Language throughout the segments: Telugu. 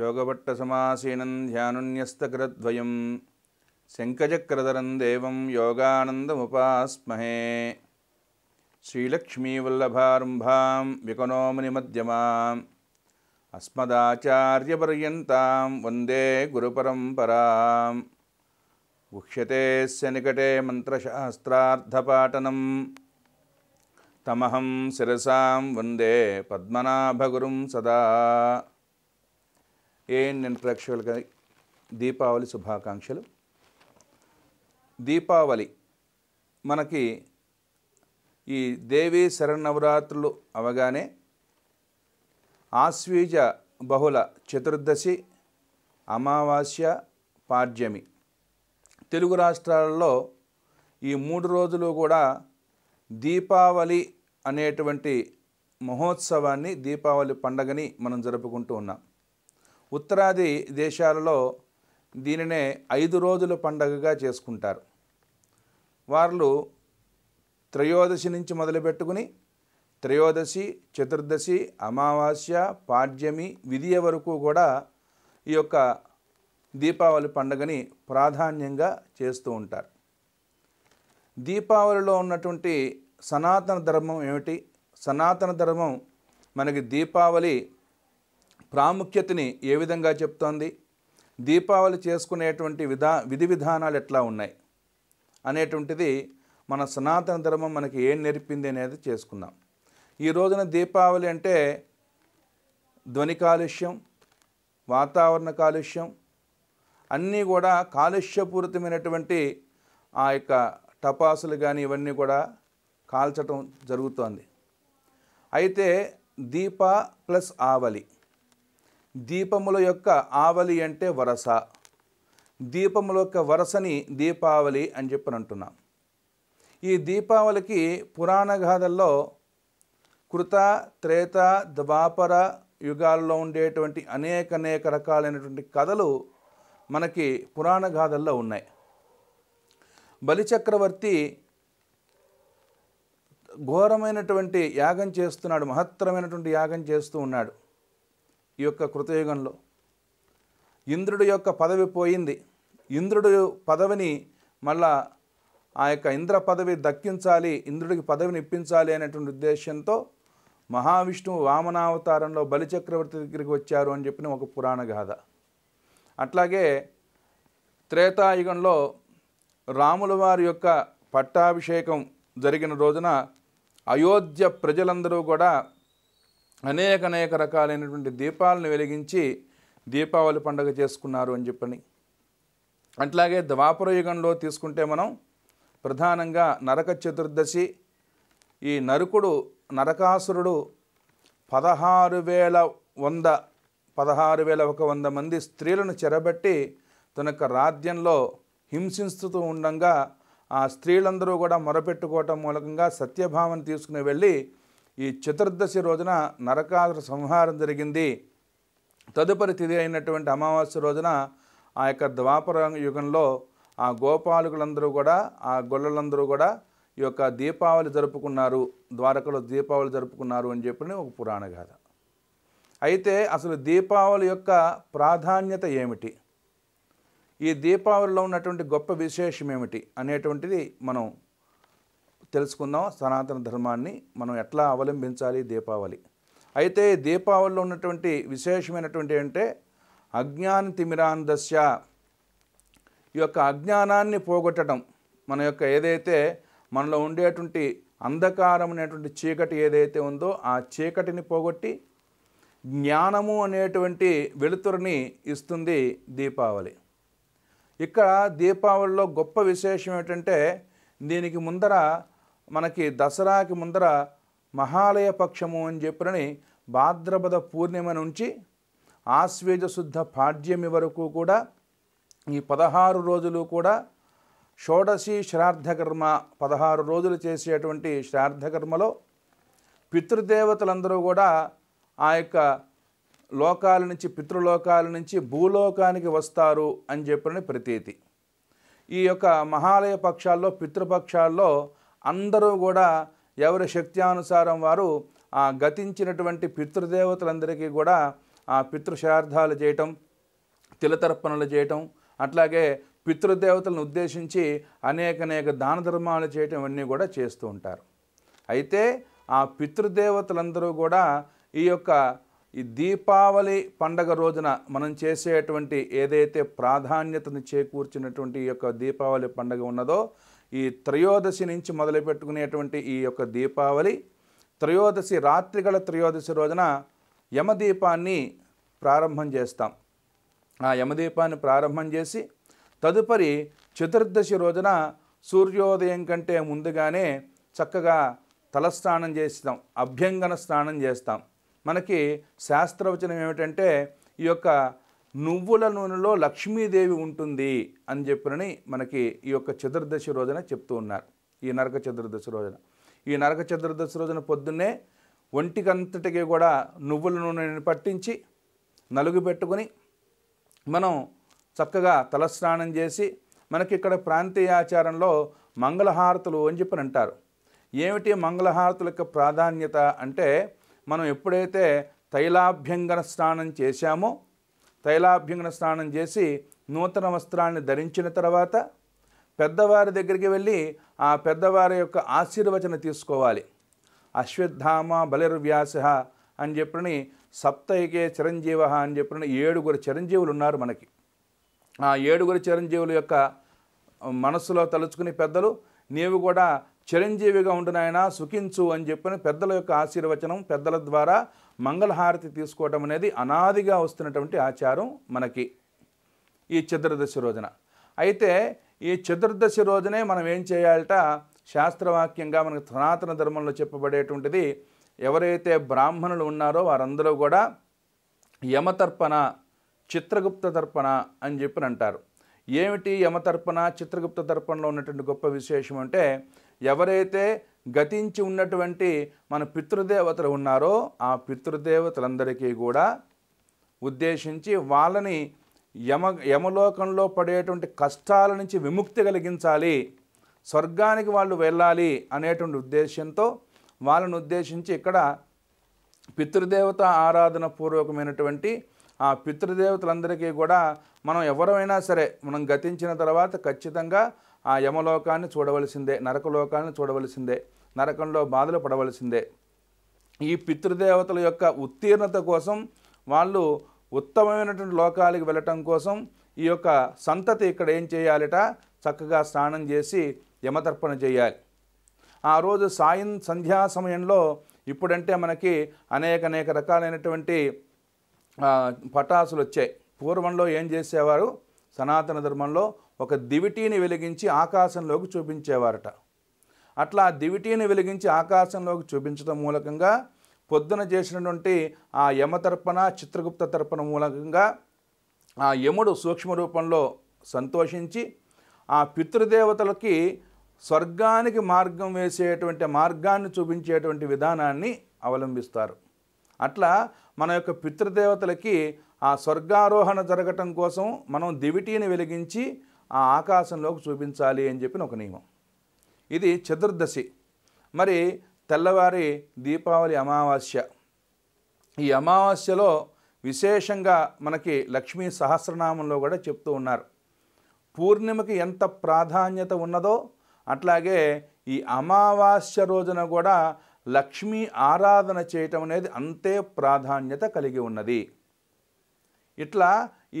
योगवट्टसमासीनं ध्यानुन्यस्तकृद्वयं शङ्कचक्रधरं देवं योगानन्दमुपास्महे श्रीलक्ष्मीवल्लभारम्भां विकनोमुनिमध्यमाम् अस्मदाचार्यपर्यन्तां वन्दे गुरुपरम्पराम् स्य निकटे मन्त्रशास्त्रार्थपाटनं तमहं शिरसां वन्दे पद्मनाभगुरुं सदा ఏఎన్ఎన్ ప్రేక్షకులకి దీపావళి శుభాకాంక్షలు దీపావళి మనకి ఈ దేవీ శరణవరాత్రులు అవగానే ఆశ్వీజ బహుళ చతుర్దశి అమావాస్య పాడ్యమి తెలుగు రాష్ట్రాలలో ఈ మూడు రోజులు కూడా దీపావళి అనేటువంటి మహోత్సవాన్ని దీపావళి పండగని మనం జరుపుకుంటూ ఉన్నాం ఉత్తరాది దేశాలలో దీనినే ఐదు రోజుల పండగగా చేసుకుంటారు వాళ్ళు త్రయోదశి నుంచి మొదలుపెట్టుకుని త్రయోదశి చతుర్దశి అమావాస్య పాడ్యమి విధియ వరకు కూడా ఈ యొక్క దీపావళి పండుగని ప్రాధాన్యంగా చేస్తూ ఉంటారు దీపావళిలో ఉన్నటువంటి సనాతన ధర్మం ఏమిటి సనాతన ధర్మం మనకి దీపావళి ప్రాముఖ్యతని ఏ విధంగా చెప్తోంది దీపావళి చేసుకునేటువంటి విధా విధి విధానాలు ఎట్లా ఉన్నాయి అనేటువంటిది మన సనాతన ధర్మం మనకి ఏం నేర్పింది అనేది చేసుకుందాం ఈ రోజున దీపావళి అంటే ధ్వని కాలుష్యం వాతావరణ కాలుష్యం అన్నీ కూడా కాలుష్యపూరితమైనటువంటి ఆ యొక్క టపాసులు కానీ ఇవన్నీ కూడా కాల్చటం జరుగుతోంది అయితే దీప ప్లస్ ఆవలి దీపముల యొక్క ఆవలి అంటే వరస దీపముల యొక్క వరసని దీపావళి అని చెప్పని అంటున్నాం ఈ దీపావళికి పురాణ గాథల్లో కృత త్రేత ద్వాపర యుగాల్లో ఉండేటువంటి అనేక అనేక రకాలైనటువంటి కథలు మనకి పురాణ గాథల్లో ఉన్నాయి బలిచక్రవర్తి ఘోరమైనటువంటి యాగం చేస్తున్నాడు మహత్తరమైనటువంటి యాగం చేస్తూ ఉన్నాడు ఈ యొక్క కృతయుగంలో ఇంద్రుడి యొక్క పదవి పోయింది ఇంద్రుడు పదవిని మళ్ళా ఆ యొక్క ఇంద్ర పదవి దక్కించాలి ఇంద్రుడికి పదవిని ఇప్పించాలి అనేటువంటి ఉద్దేశంతో మహావిష్ణువు వామనావతారంలో బలిచక్రవర్తి దగ్గరికి వచ్చారు అని చెప్పిన ఒక పురాణ గాథ అట్లాగే త్రేతాయుగంలో రాముల వారి యొక్క పట్టాభిషేకం జరిగిన రోజున అయోధ్య ప్రజలందరూ కూడా అనేక అనేక రకాలైనటువంటి దీపాలను వెలిగించి దీపావళి పండుగ చేసుకున్నారు అని చెప్పని అట్లాగే ద్వాపర యుగంలో తీసుకుంటే మనం ప్రధానంగా నరక చతుర్దశి ఈ నరుకుడు నరకాసురుడు పదహారు వేల వంద పదహారు వేల ఒక వంద మంది స్త్రీలను చెరబెట్టి తన యొక్క రాజ్యంలో హింసిస్తూ ఉండగా ఆ స్త్రీలందరూ కూడా మొరపెట్టుకోవటం మూలకంగా సత్యభావం తీసుకుని వెళ్ళి ఈ చతుర్దశి రోజున నరకాసుర సంహారం జరిగింది తదుపరి తిథి అయినటువంటి అమావాస్య రోజున ఆ యొక్క ద్వాపర యుగంలో ఆ గోపాలకులందరూ కూడా ఆ గొల్లలందరూ కూడా ఈ యొక్క దీపావళి జరుపుకున్నారు ద్వారకలో దీపావళి జరుపుకున్నారు అని చెప్పిన ఒక పురాణ గాథ అయితే అసలు దీపావళి యొక్క ప్రాధాన్యత ఏమిటి ఈ దీపావళిలో ఉన్నటువంటి గొప్ప విశేషం ఏమిటి అనేటువంటిది మనం తెలుసుకుందాం సనాతన ధర్మాన్ని మనం ఎట్లా అవలంబించాలి దీపావళి అయితే దీపావళిలో ఉన్నటువంటి విశేషమైనటువంటి అంటే అజ్ఞాన తిమిరాన్ దశ ఈ యొక్క అజ్ఞానాన్ని పోగొట్టడం మన యొక్క ఏదైతే మనలో ఉండేటువంటి అంధకారం అనేటువంటి చీకటి ఏదైతే ఉందో ఆ చీకటిని పోగొట్టి జ్ఞానము అనేటువంటి వెలుతురుని ఇస్తుంది దీపావళి ఇక్కడ దీపావళిలో గొప్ప విశేషం ఏంటంటే దీనికి ముందర మనకి దసరాకి ముందర మహాలయ పక్షము అని చెప్పినని భాద్రపద పూర్ణిమ నుంచి ఆశ్వేజ శుద్ధ పాడ్యమి వరకు కూడా ఈ పదహారు రోజులు కూడా షోడశీ శ్రాద్ధకర్మ పదహారు రోజులు చేసేటువంటి శ్రాద్ధకర్మలో పితృదేవతలందరూ కూడా ఆ యొక్క లోకాల నుంచి పితృలోకాల నుంచి భూలోకానికి వస్తారు అని చెప్పిన ప్రతీతి ఈ యొక్క మహాలయ పక్షాల్లో పితృపక్షాల్లో అందరూ కూడా ఎవరి శక్త్యానుసారం వారు ఆ గతించినటువంటి పితృదేవతలందరికీ కూడా ఆ పితృశార్థాలు చేయటం తిలతర్పణలు చేయటం అట్లాగే పితృదేవతలను ఉద్దేశించి అనేక అనేక దాన ధర్మాలు చేయటం ఇవన్నీ కూడా చేస్తూ ఉంటారు అయితే ఆ పితృదేవతలందరూ కూడా ఈ యొక్క ఈ దీపావళి పండగ రోజున మనం చేసేటువంటి ఏదైతే ప్రాధాన్యతను చేకూర్చినటువంటి ఈ యొక్క దీపావళి పండగ ఉన్నదో ఈ త్రయోదశి నుంచి మొదలుపెట్టుకునేటువంటి ఈ యొక్క దీపావళి త్రయోదశి రాత్రి గల త్రయోదశి రోజున యమదీపాన్ని ప్రారంభం చేస్తాం ఆ యమదీపాన్ని ప్రారంభం చేసి తదుపరి చతుర్దశి రోజున సూర్యోదయం కంటే ముందుగానే చక్కగా తలస్నానం చేస్తాం అభ్యంగన స్నానం చేస్తాం మనకి శాస్త్రవచనం ఏమిటంటే ఈ యొక్క నువ్వుల నూనెలో లక్ష్మీదేవి ఉంటుంది అని చెప్పినని మనకి ఈ యొక్క చతుర్దశి రోజున చెప్తూ ఉన్నారు ఈ నరక చతుర్దశి రోజున ఈ నరక చతుర్దశి రోజున పొద్దున్నే ఒంటికంతటికి కూడా నువ్వుల నూనెని పట్టించి నలుగు పెట్టుకొని మనం చక్కగా తలస్నానం చేసి మనకి ఇక్కడ ప్రాంతీయ ఆచారంలో మంగళహారతులు అని చెప్పి అంటారు ఏమిటి మంగళహారతుల యొక్క ప్రాధాన్యత అంటే మనం ఎప్పుడైతే తైలాభ్యంగన స్నానం చేశామో తైలాభ్యంగన స్నానం చేసి నూతన వస్త్రాన్ని ధరించిన తర్వాత పెద్దవారి దగ్గరికి వెళ్ళి ఆ పెద్దవారి యొక్క ఆశీర్వచన తీసుకోవాలి అశ్వత్థామ బలిర్వ్యాస అని చెప్పిన సప్తైకే చిరంజీవ అని చెప్పిన ఏడుగురు చిరంజీవులు ఉన్నారు మనకి ఆ ఏడుగురు చిరంజీవుల యొక్క మనస్సులో తలుచుకుని పెద్దలు నీవు కూడా చిరంజీవిగా ఉండినాయన సుఖించు అని చెప్పిన పెద్దల యొక్క ఆశీర్వచనం పెద్దల ద్వారా మంగళహారతి తీసుకోవడం అనేది అనాదిగా వస్తున్నటువంటి ఆచారం మనకి ఈ చతుర్దశి రోజున అయితే ఈ చతుర్దశి రోజునే మనం ఏం చేయాలట శాస్త్రవాక్యంగా మనకు సనాతన ధర్మంలో చెప్పబడేటువంటిది ఎవరైతే బ్రాహ్మణులు ఉన్నారో వారందరూ కూడా యమతర్పణ చిత్రగుప్త తర్పణ అని చెప్పి అంటారు ఏమిటి యమతర్పణ చిత్రగుప్త తర్పణలో ఉన్నటువంటి గొప్ప విశేషం అంటే ఎవరైతే గతించి ఉన్నటువంటి మన పితృదేవతలు ఉన్నారో ఆ పితృదేవతలందరికీ కూడా ఉద్దేశించి వాళ్ళని యమ యమలోకంలో పడేటువంటి కష్టాల నుంచి విముక్తి కలిగించాలి స్వర్గానికి వాళ్ళు వెళ్ళాలి అనేటువంటి ఉద్దేశంతో వాళ్ళను ఉద్దేశించి ఇక్కడ పితృదేవత ఆరాధన పూర్వకమైనటువంటి ఆ పితృదేవతలందరికీ కూడా మనం ఎవరైనా సరే మనం గతించిన తర్వాత ఖచ్చితంగా ఆ యమలోకాన్ని చూడవలసిందే నరకలోకాన్ని చూడవలసిందే నరకంలో బాధలు పడవలసిందే ఈ పితృదేవతల యొక్క ఉత్తీర్ణత కోసం వాళ్ళు ఉత్తమమైనటువంటి లోకాలకు వెళ్ళటం కోసం ఈ యొక్క సంతతి ఇక్కడ ఏం చేయాలట చక్కగా స్నానం చేసి యమతర్పణ చేయాలి ఆ రోజు సాయం సంధ్యా సమయంలో ఇప్పుడంటే మనకి అనేక అనేక రకాలైనటువంటి పటాసులు వచ్చాయి పూర్వంలో ఏం చేసేవారు సనాతన ధర్మంలో ఒక దివిటీని వెలిగించి ఆకాశంలోకి చూపించేవారట అట్లా ఆ దివిటీని వెలిగించి ఆకాశంలోకి చూపించడం మూలకంగా పొద్దున చేసినటువంటి ఆ యమతర్పణ చిత్రగుప్త తర్పణ మూలకంగా ఆ యముడు సూక్ష్మ రూపంలో సంతోషించి ఆ పితృదేవతలకి స్వర్గానికి మార్గం వేసేటువంటి మార్గాన్ని చూపించేటువంటి విధానాన్ని అవలంబిస్తారు అట్లా మన యొక్క పితృదేవతలకి ఆ స్వర్గారోహణ జరగటం కోసం మనం దివిటీని వెలిగించి ఆ ఆకాశంలోకి చూపించాలి అని చెప్పిన ఒక నియమం ఇది చతుర్దశి మరి తెల్లవారి దీపావళి అమావాస్య ఈ అమావాస్యలో విశేషంగా మనకి లక్ష్మీ సహస్రనామంలో కూడా చెప్తూ ఉన్నారు పూర్ణిమకి ఎంత ప్రాధాన్యత ఉన్నదో అట్లాగే ఈ అమావాస్య రోజున కూడా లక్ష్మీ ఆరాధన చేయటం అనేది అంతే ప్రాధాన్యత కలిగి ఉన్నది ఇట్లా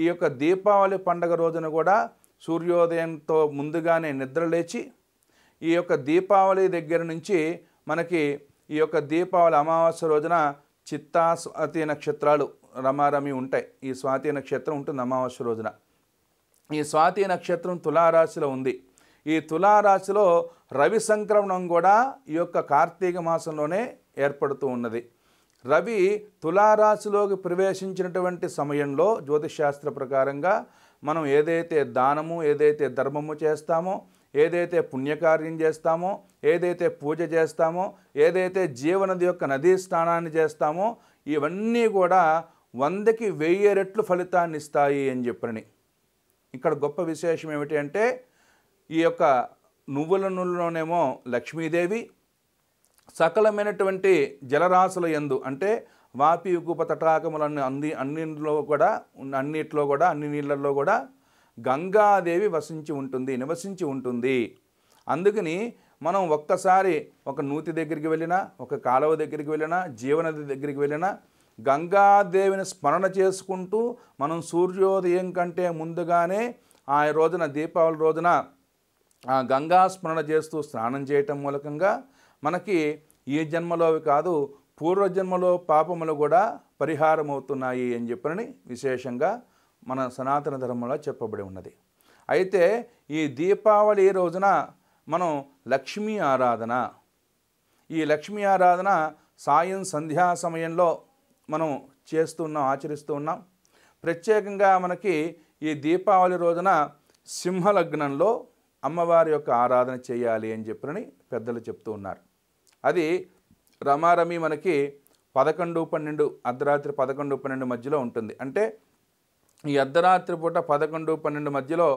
ఈ యొక్క దీపావళి పండగ రోజున కూడా సూర్యోదయంతో ముందుగానే నిద్రలేచి ఈ యొక్క దీపావళి దగ్గర నుంచి మనకి ఈ యొక్క దీపావళి అమావాస్య రోజున చిత్తా స్వాతి నక్షత్రాలు రమారమి ఉంటాయి ఈ స్వాతి నక్షత్రం ఉంటుంది అమావాస్య రోజున ఈ స్వాతి నక్షత్రం తులారాశిలో ఉంది ఈ తులారాశిలో రవి సంక్రమణం కూడా ఈ యొక్క కార్తీక మాసంలోనే ఏర్పడుతూ ఉన్నది రవి తులారాశిలోకి ప్రవేశించినటువంటి సమయంలో జ్యోతిషాస్త్ర ప్రకారంగా మనం ఏదైతే దానము ఏదైతే ధర్మము చేస్తామో ఏదైతే పుణ్యకార్యం చేస్తామో ఏదైతే పూజ చేస్తామో ఏదైతే జీవనది యొక్క నదీ స్నానాన్ని చేస్తామో ఇవన్నీ కూడా వందకి వెయ్యి రెట్లు ఫలితాన్ని ఇస్తాయి అని చెప్పని ఇక్కడ గొప్ప విశేషం ఏమిటి అంటే ఈ యొక్క నువ్వుల నూనెలోనేమో లక్ష్మీదేవి సకలమైనటువంటి జలరాశుల ఎందు అంటే వాపి ఉగుప తటాకములన్నీ అన్ని అన్నింటిలో కూడా అన్నిట్లో కూడా అన్ని నీళ్ళల్లో కూడా గంగాదేవి వసించి ఉంటుంది నివసించి ఉంటుంది అందుకని మనం ఒక్కసారి ఒక నూతి దగ్గరికి వెళ్ళినా ఒక కాలువ దగ్గరికి వెళ్ళినా జీవనది దగ్గరికి వెళ్ళినా గంగాదేవిని స్మరణ చేసుకుంటూ మనం సూర్యోదయం కంటే ముందుగానే ఆ రోజున దీపావళి రోజున ఆ గంగా స్మరణ చేస్తూ స్నానం చేయటం మూలకంగా మనకి ఈ జన్మలోవి కాదు పూర్వజన్మలో పాపములు కూడా పరిహారం అవుతున్నాయి అని చెప్పని విశేషంగా మన సనాతన ధర్మంలో చెప్పబడి ఉన్నది అయితే ఈ దీపావళి రోజున మనం లక్ష్మీ ఆరాధన ఈ లక్ష్మీ ఆరాధన సాయం సంధ్యా సమయంలో మనం చేస్తున్నాం ఆచరిస్తూ ఉన్నాం ప్రత్యేకంగా మనకి ఈ దీపావళి రోజున సింహలగ్నంలో అమ్మవారి యొక్క ఆరాధన చేయాలి అని చెప్పని పెద్దలు చెప్తూ ఉన్నారు అది రమారమి మనకి పదకొండు పన్నెండు అర్ధరాత్రి పదకొండు పన్నెండు మధ్యలో ఉంటుంది అంటే ఈ అర్ధరాత్రి పూట పదకొండు పన్నెండు మధ్యలో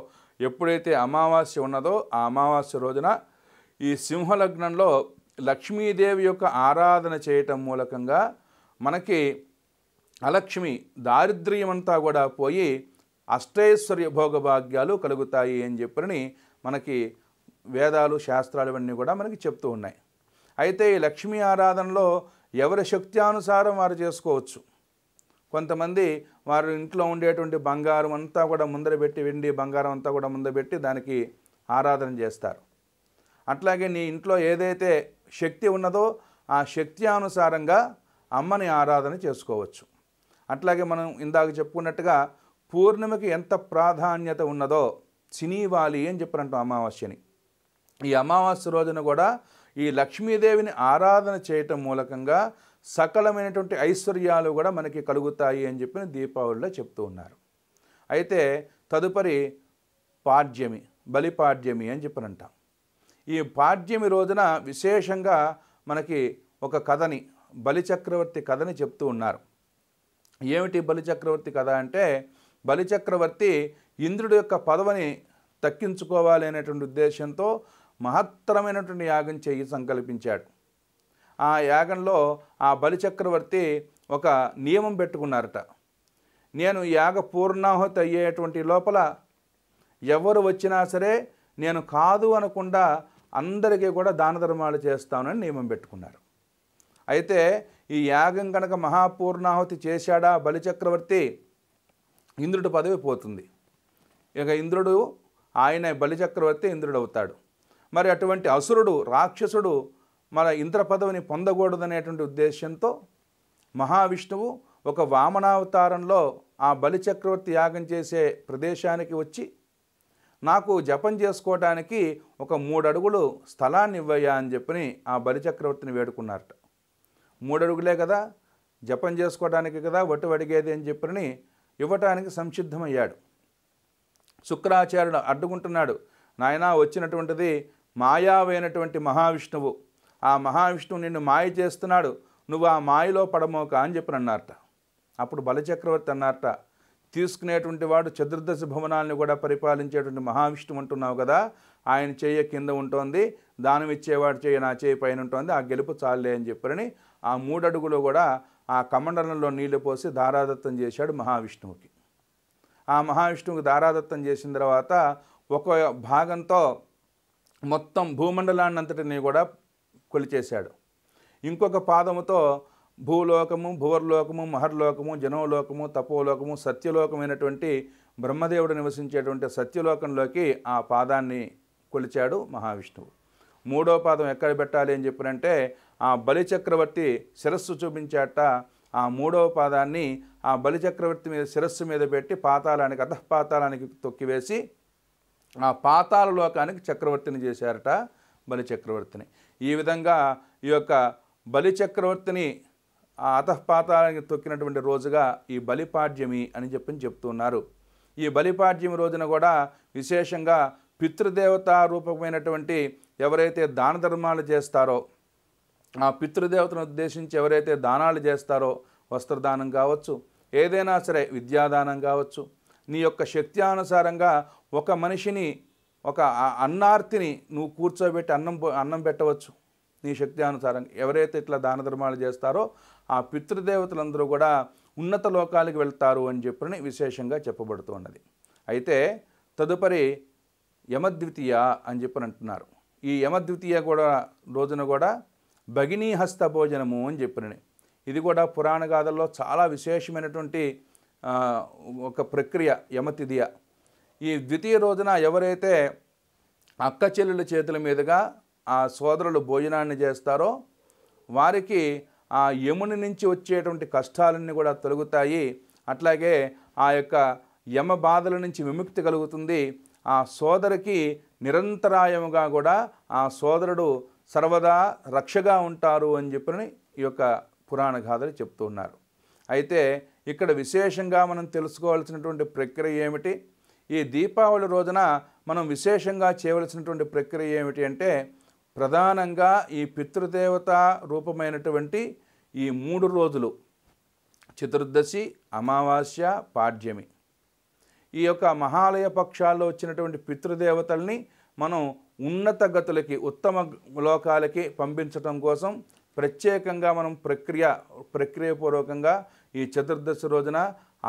ఎప్పుడైతే అమావాస్య ఉన్నదో ఆ అమావాస్య రోజున ఈ సింహలగ్నంలో లక్ష్మీదేవి యొక్క ఆరాధన చేయటం మూలకంగా మనకి అలక్ష్మి దారిద్ర్యమంతా కూడా పోయి అష్టైశ్వర్య భోగభాగ్యాలు కలుగుతాయి అని చెప్పని మనకి వేదాలు శాస్త్రాలు ఇవన్నీ కూడా మనకి చెప్తూ ఉన్నాయి అయితే ఈ లక్ష్మీ ఆరాధనలో ఎవరి శక్త్యానుసారం వారు చేసుకోవచ్చు కొంతమంది వారు ఇంట్లో ఉండేటువంటి బంగారం అంతా కూడా ముందర పెట్టి వెండి బంగారం అంతా కూడా ముందర పెట్టి దానికి ఆరాధన చేస్తారు అట్లాగే నీ ఇంట్లో ఏదైతే శక్తి ఉన్నదో ఆ శక్తి అనుసారంగా అమ్మని ఆరాధన చేసుకోవచ్చు అట్లాగే మనం ఇందాక చెప్పుకున్నట్టుగా పూర్ణిమకి ఎంత ప్రాధాన్యత ఉన్నదో చినీవాలి అని చెప్పినట్టు అమావాస్యని ఈ అమావాస్య రోజున కూడా ఈ లక్ష్మీదేవిని ఆరాధన చేయటం మూలకంగా సకలమైనటువంటి ఐశ్వర్యాలు కూడా మనకి కలుగుతాయి అని చెప్పిన దీపావళిలో చెప్తూ ఉన్నారు అయితే తదుపరి పాడ్యమి బలిపాడ్యమి అని అంటాం ఈ పాడ్యమి రోజున విశేషంగా మనకి ఒక కథని బలిచక్రవర్తి కథని చెప్తూ ఉన్నారు ఏమిటి బలిచక్రవర్తి కథ అంటే బలిచక్రవర్తి ఇంద్రుడి యొక్క పదవిని తక్కించుకోవాలి అనేటువంటి ఉద్దేశంతో మహత్తరమైనటువంటి యాగం చేయి సంకల్పించాడు ఆ యాగంలో ఆ బలిచక్రవర్తి ఒక నియమం పెట్టుకున్నారట నేను యాగ పూర్ణాహుతి అయ్యేటువంటి లోపల ఎవరు వచ్చినా సరే నేను కాదు అనకుండా అందరికీ కూడా దాన ధర్మాలు చేస్తానని నియమం పెట్టుకున్నారు అయితే ఈ యాగం కనుక మహాపూర్ణాహుతి చేశాడా బలిచక్రవర్తి ఇంద్రుడి పదవి పోతుంది ఇక ఇంద్రుడు ఆయన బలిచక్రవర్తి ఇంద్రుడు అవుతాడు మరి అటువంటి అసురుడు రాక్షసుడు మన ఇంద్ర పదవిని పొందకూడదనేటువంటి ఉద్దేశంతో మహావిష్ణువు ఒక వామనావతారంలో ఆ బలిచక్రవర్తి యాగం చేసే ప్రదేశానికి వచ్చి నాకు జపం చేసుకోవటానికి ఒక మూడు అడుగులు స్థలాన్ని ఇవ్వయా అని చెప్పని ఆ బలిచక్రవర్తిని వేడుకున్నారట మూడు అడుగులే కదా జపం చేసుకోవడానికి కదా వటు అడిగేది అని చెప్పని ఇవ్వటానికి సంసిద్ధమయ్యాడు శుక్రాచార్యుడు అడ్డుకుంటున్నాడు నాయనా వచ్చినటువంటిది మాయావైనటువంటి మహావిష్ణువు ఆ మహావిష్ణువు నిన్ను మాయ చేస్తున్నాడు నువ్వు ఆ మాయలో పడమోక అని చెప్పి అన్నారట అప్పుడు బలచక్రవర్తి అన్నారట తీసుకునేటువంటి వాడు చతుర్దశ భవనాలను కూడా పరిపాలించేటువంటి మహావిష్ణువు అంటున్నావు కదా ఆయన చేయ కింద ఉంటుంది దానం ఇచ్చేవాడు చేయ నా చేయి పైన ఉంటుంది ఆ గెలుపు చాలే అని చెప్పారని ఆ మూడడుగులో కూడా ఆ కమండలంలో నీళ్లు పోసి దారాదత్తం చేశాడు మహావిష్ణువుకి ఆ మహావిష్ణువుకి దారాదత్తం చేసిన తర్వాత ఒక భాగంతో మొత్తం భూమండలాన్ని అంతటిని కూడా కొలిచేశాడు ఇంకొక పాదముతో భూలోకము భువర్లోకము మహర్లోకము జనవలోకము తపోలోకము సత్యలోకమైనటువంటి బ్రహ్మదేవుడు నివసించేటువంటి సత్యలోకంలోకి ఆ పాదాన్ని కొలిచాడు మహావిష్ణువు మూడో పాదం ఎక్కడ పెట్టాలి అని చెప్పినంటే ఆ బలిచక్రవర్తి శిరస్సు చూపించాట ఆ మూడవ పాదాన్ని ఆ బలిచక్రవర్తి మీద శిరస్సు మీద పెట్టి అధ పాతాలానికి తొక్కివేసి ఆ పాతాల లోకానికి చక్రవర్తిని చేశారట బలి చక్రవర్తిని ఈ విధంగా ఈ యొక్క బలి చక్రవర్తిని ఆ అతపాతాలకి తొక్కినటువంటి రోజుగా ఈ బలిపాడ్యమి అని చెప్పి చెప్తున్నారు ఈ బలిపాడ్యమి రోజున కూడా విశేషంగా పితృదేవత రూపమైనటువంటి ఎవరైతే దాన ధర్మాలు చేస్తారో ఆ పితృదేవతను ఉద్దేశించి ఎవరైతే దానాలు చేస్తారో వస్త్రదానం కావచ్చు ఏదైనా సరే విద్యాదానం కావచ్చు నీ యొక్క శక్తి అనుసారంగా ఒక మనిషిని ఒక అన్నార్తిని నువ్వు కూర్చోబెట్టి అన్నం అన్నం పెట్టవచ్చు నీ శక్తి అనుసారం ఎవరైతే ఇట్లా దాన ధర్మాలు చేస్తారో ఆ పితృదేవతలందరూ కూడా ఉన్నత లోకాలకు వెళ్తారు అని చెప్పని విశేషంగా చెప్పబడుతున్నది అయితే తదుపరి యమద్వితీయ అని చెప్పని అంటున్నారు ఈ యమద్వితీయ కూడా రోజున కూడా భగినీ హస్త భోజనము అని చెప్పినని ఇది కూడా పురాణ గాథల్లో చాలా విశేషమైనటువంటి ఒక ప్రక్రియ యమతిథియ ఈ ద్వితీయ రోజున ఎవరైతే అక్క చెల్లెల చేతుల మీదుగా ఆ సోదరులు భోజనాన్ని చేస్తారో వారికి ఆ యముని నుంచి వచ్చేటువంటి కష్టాలన్నీ కూడా తొలుగుతాయి అట్లాగే ఆ యొక్క యమ బాధల నుంచి విముక్తి కలుగుతుంది ఆ సోదరికి నిరంతరాయముగా కూడా ఆ సోదరుడు సర్వదా రక్షగా ఉంటారు అని చెప్పని ఈ యొక్క పురాణ గాథలు చెప్తున్నారు అయితే ఇక్కడ విశేషంగా మనం తెలుసుకోవాల్సినటువంటి ప్రక్రియ ఏమిటి ఈ దీపావళి రోజున మనం విశేషంగా చేయవలసినటువంటి ప్రక్రియ ఏమిటి అంటే ప్రధానంగా ఈ పితృదేవత రూపమైనటువంటి ఈ మూడు రోజులు చతుర్దశి అమావాస్య పాడ్యమి ఈ యొక్క మహాలయ పక్షాల్లో వచ్చినటువంటి పితృదేవతల్ని మనం ఉన్నత గతులకి ఉత్తమ లోకాలకి పంపించటం కోసం ప్రత్యేకంగా మనం ప్రక్రియ ప్రక్రియపూర్వకంగా ఈ చతుర్దశి రోజున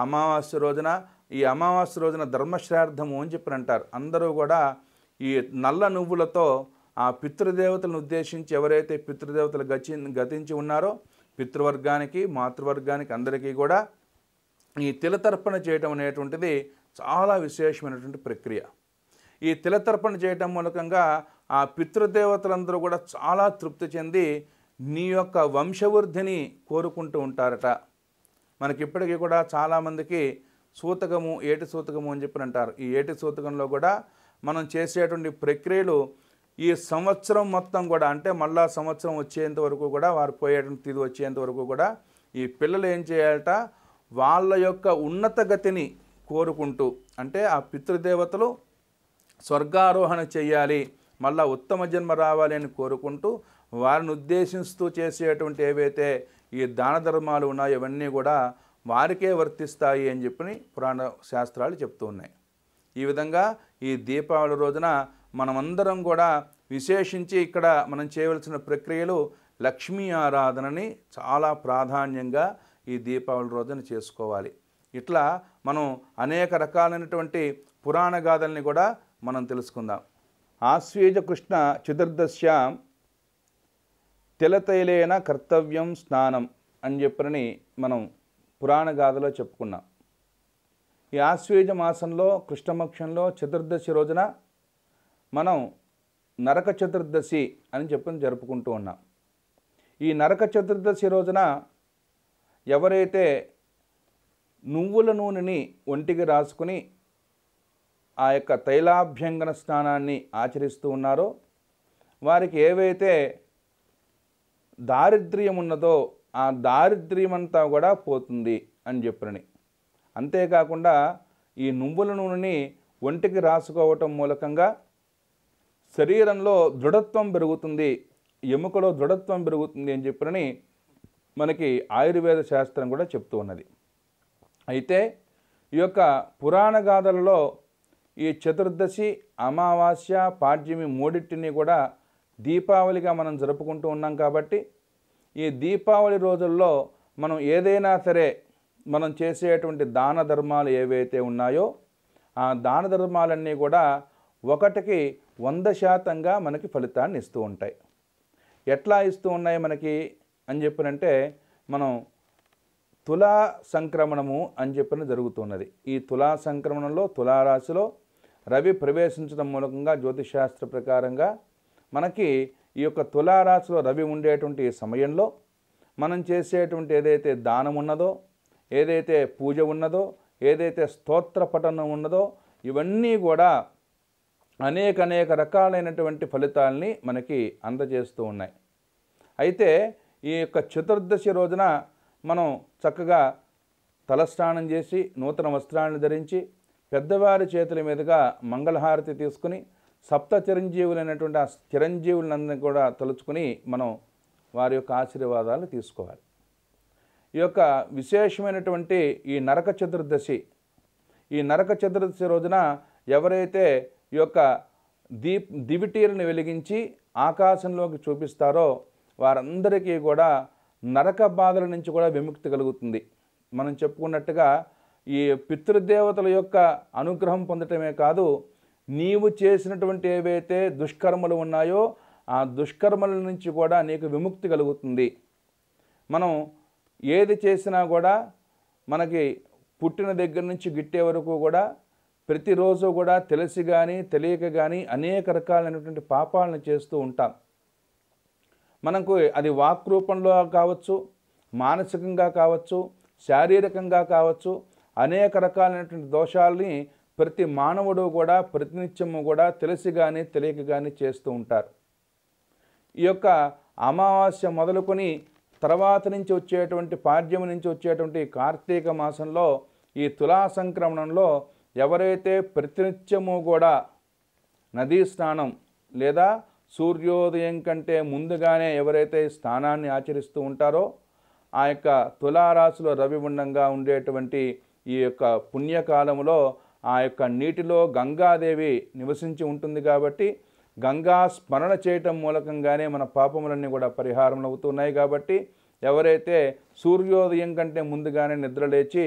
అమావాస్య రోజున ఈ అమావాస్య రోజున ధర్మశ్రార్థము అని చెప్పి అంటారు అందరూ కూడా ఈ నల్ల నువ్వులతో ఆ పితృదేవతలను ఉద్దేశించి ఎవరైతే పితృదేవతలు గచి గతించి ఉన్నారో పితృవర్గానికి మాతృవర్గానికి అందరికీ కూడా ఈ తిలతర్పణ చేయటం అనేటువంటిది చాలా విశేషమైనటువంటి ప్రక్రియ ఈ తిలతర్పణ చేయటం మూలకంగా ఆ పితృదేవతలందరూ కూడా చాలా తృప్తి చెంది నీ యొక్క వంశవృద్ధిని కోరుకుంటూ ఉంటారట మనకిప్పటికీ కూడా చాలామందికి సూతకము ఏటి సూతకము అని చెప్పి అంటారు ఈ ఏటి సూతకంలో కూడా మనం చేసేటువంటి ప్రక్రియలు ఈ సంవత్సరం మొత్తం కూడా అంటే మళ్ళా సంవత్సరం వచ్చేంత వరకు కూడా వారు పోయేటువంటి తిరిగి వచ్చేంత వరకు కూడా ఈ పిల్లలు ఏం చేయాలట వాళ్ళ యొక్క ఉన్నత గతిని కోరుకుంటూ అంటే ఆ పితృదేవతలు స్వర్గారోహణ చేయాలి మళ్ళా ఉత్తమ జన్మ రావాలి అని కోరుకుంటూ వారిని ఉద్దేశిస్తూ చేసేటువంటి ఏవైతే ఈ దాన ధర్మాలు ఉన్నాయో ఇవన్నీ కూడా వారికే వర్తిస్తాయి అని చెప్పి పురాణ శాస్త్రాలు చెప్తూ ఉన్నాయి ఈ విధంగా ఈ దీపావళి రోజున మనమందరం కూడా విశేషించి ఇక్కడ మనం చేయవలసిన ప్రక్రియలు లక్ష్మీ ఆరాధనని చాలా ప్రాధాన్యంగా ఈ దీపావళి రోజున చేసుకోవాలి ఇట్లా మనం అనేక రకాలైనటువంటి పురాణ గాథల్ని కూడా మనం తెలుసుకుందాం ఆశ్వేజ కృష్ణ చతుర్దశ్యాం తిలతైలేన కర్తవ్యం స్నానం అని చెప్పని మనం పురాణగాథలో చెప్పుకున్నాం ఈ ఆశ్వేజ మాసంలో కృష్ణపక్షంలో చతుర్దశి రోజున మనం నరక చతుర్దశి అని చెప్పి జరుపుకుంటూ ఉన్నాం ఈ నరక చతుర్దశి రోజున ఎవరైతే నువ్వుల నూనెని ఒంటికి రాసుకుని ఆ యొక్క తైలాభ్యంగన స్నానాన్ని ఆచరిస్తూ ఉన్నారో వారికి ఏవైతే దారిద్ర్యం ఉన్నదో ఆ దారిద్ర్యమంతా కూడా పోతుంది అని చెప్పని అంతేకాకుండా ఈ నువ్వుల నూనెని ఒంటికి రాసుకోవటం మూలకంగా శరీరంలో దృఢత్వం పెరుగుతుంది ఎముకలో దృఢత్వం పెరుగుతుంది అని చెప్పని మనకి ఆయుర్వేద శాస్త్రం కూడా చెప్తూ ఉన్నది అయితే ఈ యొక్క పురాణ గాథలలో ఈ చతుర్దశి అమావాస్య పాడ్యమి మూడింటిని కూడా దీపావళిగా మనం జరుపుకుంటూ ఉన్నాం కాబట్టి ఈ దీపావళి రోజుల్లో మనం ఏదైనా సరే మనం చేసేటువంటి దాన ధర్మాలు ఏవైతే ఉన్నాయో ఆ దాన ధర్మాలన్నీ కూడా ఒకటికి వంద శాతంగా మనకి ఫలితాన్ని ఇస్తూ ఉంటాయి ఎట్లా ఇస్తూ ఉన్నాయి మనకి అని చెప్పినంటే మనం తులా సంక్రమణము అని చెప్పిన జరుగుతున్నది ఈ తులా సంక్రమణంలో తులారాశిలో రవి ప్రవేశించడం మూలకంగా జ్యోతిషాస్త్ర ప్రకారంగా మనకి ఈ యొక్క తులారాశిలో రవి ఉండేటువంటి సమయంలో మనం చేసేటువంటి ఏదైతే దానం ఉన్నదో ఏదైతే పూజ ఉన్నదో ఏదైతే స్తోత్ర పఠనం ఉన్నదో ఇవన్నీ కూడా అనేక అనేక రకాలైనటువంటి ఫలితాలని మనకి అందజేస్తూ ఉన్నాయి అయితే ఈ యొక్క చతుర్దశి రోజున మనం చక్కగా తలస్నానం చేసి నూతన వస్త్రాలను ధరించి పెద్దవారి చేతుల మీదుగా మంగళహారతి తీసుకుని సప్త చిరంజీవులు అనేటువంటి ఆ చిరంజీవులందరినీ కూడా తలుచుకుని మనం వారి యొక్క ఆశీర్వాదాలు తీసుకోవాలి ఈ యొక్క విశేషమైనటువంటి ఈ నరక చతుర్దశి ఈ నరక చతుర్దశి రోజున ఎవరైతే ఈ యొక్క దీప్ దివిటీలను వెలిగించి ఆకాశంలోకి చూపిస్తారో వారందరికీ కూడా నరక బాధల నుంచి కూడా విముక్తి కలుగుతుంది మనం చెప్పుకున్నట్టుగా ఈ పితృదేవతల యొక్క అనుగ్రహం పొందటమే కాదు నీవు చేసినటువంటి ఏవైతే దుష్కర్మలు ఉన్నాయో ఆ దుష్కర్మల నుంచి కూడా నీకు విముక్తి కలుగుతుంది మనం ఏది చేసినా కూడా మనకి పుట్టిన దగ్గర నుంచి గిట్టే వరకు కూడా ప్రతిరోజు కూడా తెలిసి కానీ తెలియక కానీ అనేక రకాలైనటువంటి పాపాలను చేస్తూ ఉంటాం మనకు అది వాక్ రూపంలో కావచ్చు మానసికంగా కావచ్చు శారీరకంగా కావచ్చు అనేక రకాలైనటువంటి దోషాలని ప్రతి మానవుడు కూడా ప్రతినిత్యము కూడా తెలిసి కానీ తెలియక కానీ చేస్తూ ఉంటారు ఈ యొక్క అమావాస్య మొదలుకొని తర్వాత నుంచి వచ్చేటువంటి పాడ్యం నుంచి వచ్చేటువంటి కార్తీక మాసంలో ఈ తులా సంక్రమణంలో ఎవరైతే ప్రతినిత్యము కూడా నదీ స్నానం లేదా సూర్యోదయం కంటే ముందుగానే ఎవరైతే స్నానాన్ని ఆచరిస్తూ ఉంటారో ఆ యొక్క తులారాశిలో రవి ఉండేటువంటి ఈ యొక్క పుణ్యకాలంలో ఆ యొక్క నీటిలో గంగాదేవి నివసించి ఉంటుంది కాబట్టి గంగా స్మరణ చేయటం మూలకంగానే మన పాపములన్నీ కూడా పరిహారములు అవుతున్నాయి కాబట్టి ఎవరైతే సూర్యోదయం కంటే ముందుగానే నిద్రలేచి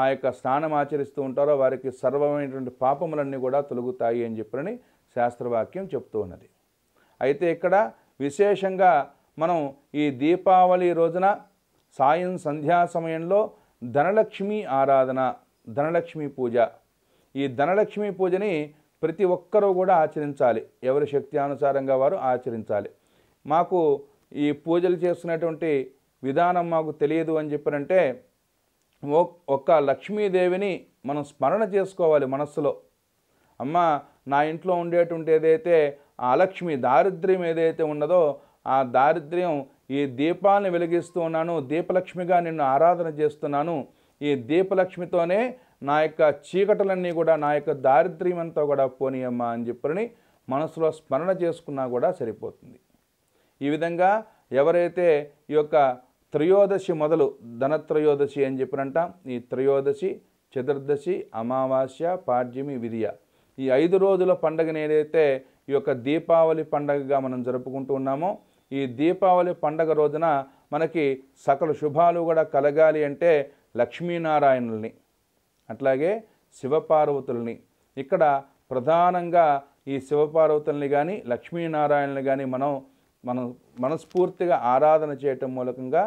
ఆ యొక్క స్నానం ఆచరిస్తూ ఉంటారో వారికి సర్వమైనటువంటి పాపములన్నీ కూడా తొలుగుతాయి అని చెప్పని శాస్త్రవాక్యం చెప్తూ ఉన్నది అయితే ఇక్కడ విశేషంగా మనం ఈ దీపావళి రోజున సాయం సంధ్యా సమయంలో ధనలక్ష్మి ఆరాధన ధనలక్ష్మి పూజ ఈ ధనలక్ష్మి పూజని ప్రతి ఒక్కరూ కూడా ఆచరించాలి ఎవరి శక్తి అనుసారంగా వారు ఆచరించాలి మాకు ఈ పూజలు చేస్తున్నటువంటి విధానం మాకు తెలియదు అని చెప్పినంటే ఒక్క లక్ష్మీదేవిని మనం స్మరణ చేసుకోవాలి మనస్సులో అమ్మ నా ఇంట్లో ఉండేటువంటి ఏదైతే ఆ లక్ష్మి దారిద్ర్యం ఏదైతే ఉన్నదో ఆ దారిద్ర్యం ఈ దీపాలను వెలిగిస్తూ ఉన్నాను దీపలక్ష్మిగా నిన్ను ఆరాధన చేస్తున్నాను ఈ దీపలక్ష్మితోనే నా యొక్క చీకటలన్నీ కూడా నా యొక్క దారిద్ర్యం అంతా కూడా పోనీయమ్మా అని చెప్పని మనసులో స్మరణ చేసుకున్నా కూడా సరిపోతుంది ఈ విధంగా ఎవరైతే ఈ యొక్క త్రయోదశి మొదలు ధనత్రయోదశి అని చెప్పినంటాం ఈ త్రయోదశి చతుర్దశి అమావాస్య పాడ్యమి విధియ ఈ ఐదు రోజుల పండుగని ఏదైతే ఈ యొక్క దీపావళి పండగగా మనం జరుపుకుంటూ ఉన్నామో ఈ దీపావళి పండగ రోజున మనకి సకల శుభాలు కూడా కలగాలి అంటే లక్ష్మీనారాయణుల్ని అట్లాగే శివపార్వతుల్ని ఇక్కడ ప్రధానంగా ఈ శివపార్వతుల్ని కానీ లక్ష్మీనారాయణని కానీ మనం మనం మనస్ఫూర్తిగా ఆరాధన చేయటం మూలకంగా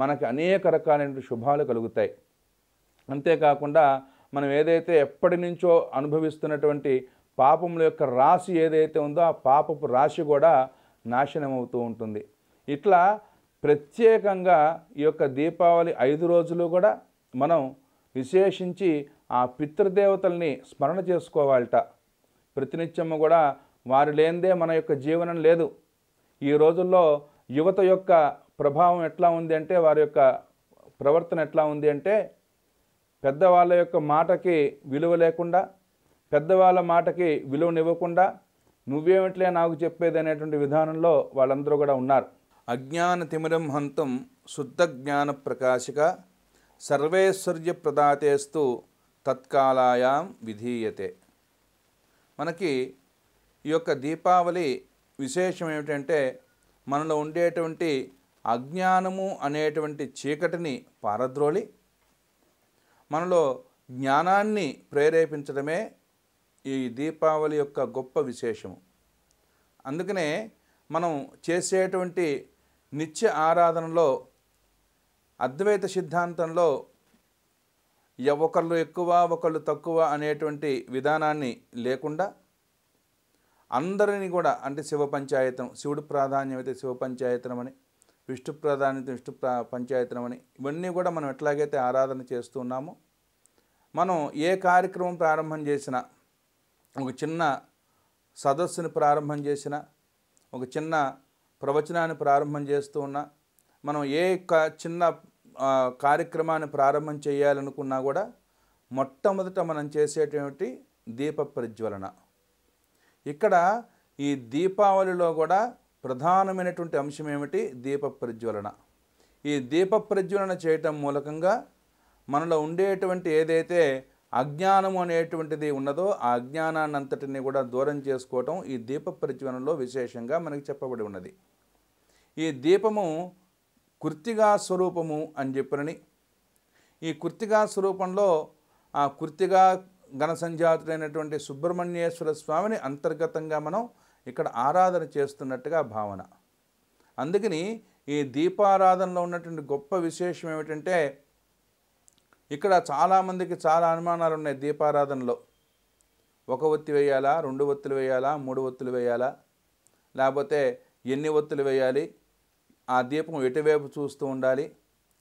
మనకు అనేక రకాలైన శుభాలు కలుగుతాయి అంతేకాకుండా మనం ఏదైతే ఎప్పటి నుంచో అనుభవిస్తున్నటువంటి పాపముల యొక్క రాశి ఏదైతే ఉందో ఆ పాపపు రాశి కూడా నాశనం అవుతూ ఉంటుంది ఇట్లా ప్రత్యేకంగా ఈ యొక్క దీపావళి ఐదు రోజులు కూడా మనం విశేషించి ఆ పితృదేవతల్ని స్మరణ చేసుకోవాలట ప్రతినిత్యము కూడా వారు లేనిదే మన యొక్క జీవనం లేదు ఈ రోజుల్లో యువత యొక్క ప్రభావం ఎట్లా ఉంది అంటే వారి యొక్క ప్రవర్తన ఎట్లా ఉంది అంటే పెద్దవాళ్ళ యొక్క మాటకి విలువ లేకుండా పెద్దవాళ్ళ మాటకి విలువనివ్వకుండా నువ్వేమిట్లే నాకు చెప్పేది అనేటువంటి విధానంలో వాళ్ళందరూ కూడా ఉన్నారు అజ్ఞాన తిమిరం హంతం శుద్ధ జ్ఞాన ప్రకాశిక సర్వేశ్వర్య ప్రదాతేస్తు తత్కాలాయాం విధీయతే మనకి ఈ యొక్క దీపావళి విశేషం ఏమిటంటే మనలో ఉండేటువంటి అజ్ఞానము అనేటువంటి చీకటిని పారద్రోలి మనలో జ్ఞానాన్ని ప్రేరేపించడమే ఈ దీపావళి యొక్క గొప్ప విశేషము అందుకనే మనం చేసేటువంటి నిత్య ఆరాధనలో అద్వైత సిద్ధాంతంలో ఒకళ్ళు ఎక్కువ ఒకళ్ళు తక్కువ అనేటువంటి విధానాన్ని లేకుండా అందరినీ కూడా అంటే శివ పంచాయతం శివుడు ప్రాధాన్యం అయితే శివ పంచాయతనం అని విష్ణు ప్రాధాన్యత విష్ణు ప్రా పంచాయతనం అని ఇవన్నీ కూడా మనం ఎట్లాగైతే ఆరాధన చేస్తున్నామో మనం ఏ కార్యక్రమం ప్రారంభం చేసినా ఒక చిన్న సదస్సుని ప్రారంభం చేసినా ఒక చిన్న ప్రవచనాన్ని ప్రారంభం చేస్తూ ఉన్నా మనం ఏ చిన్న కార్యక్రమాన్ని ప్రారంభం చేయాలనుకున్నా కూడా మొట్టమొదట మనం చేసేటువంటి దీప ప్రజ్వలన ఇక్కడ ఈ దీపావళిలో కూడా ప్రధానమైనటువంటి అంశం ఏమిటి దీప ప్రజ్వలన ఈ దీప ప్రజ్వలన చేయటం మూలకంగా మనలో ఉండేటువంటి ఏదైతే అజ్ఞానం అనేటువంటిది ఉన్నదో ఆ అజ్ఞానాన్ని అంతటిని కూడా దూరం చేసుకోవటం ఈ దీప ప్రజ్వలనలో విశేషంగా మనకి చెప్పబడి ఉన్నది ఈ దీపము కుర్తిగా స్వరూపము అని చెప్పినని ఈ కుర్తిగా స్వరూపంలో ఆ కుర్తిగా ఘనసంజాతుడైనటువంటి సుబ్రహ్మణ్యేశ్వర స్వామిని అంతర్గతంగా మనం ఇక్కడ ఆరాధన చేస్తున్నట్టుగా భావన అందుకని ఈ దీపారాధనలో ఉన్నటువంటి గొప్ప విశేషం ఏమిటంటే ఇక్కడ చాలామందికి చాలా అనుమానాలు ఉన్నాయి దీపారాధనలో ఒక ఒత్తి వేయాలా రెండు ఒత్తులు వేయాలా మూడు ఒత్తులు వేయాలా లేకపోతే ఎన్ని ఒత్తులు వేయాలి ఆ దీపం ఎటువైపు చూస్తూ ఉండాలి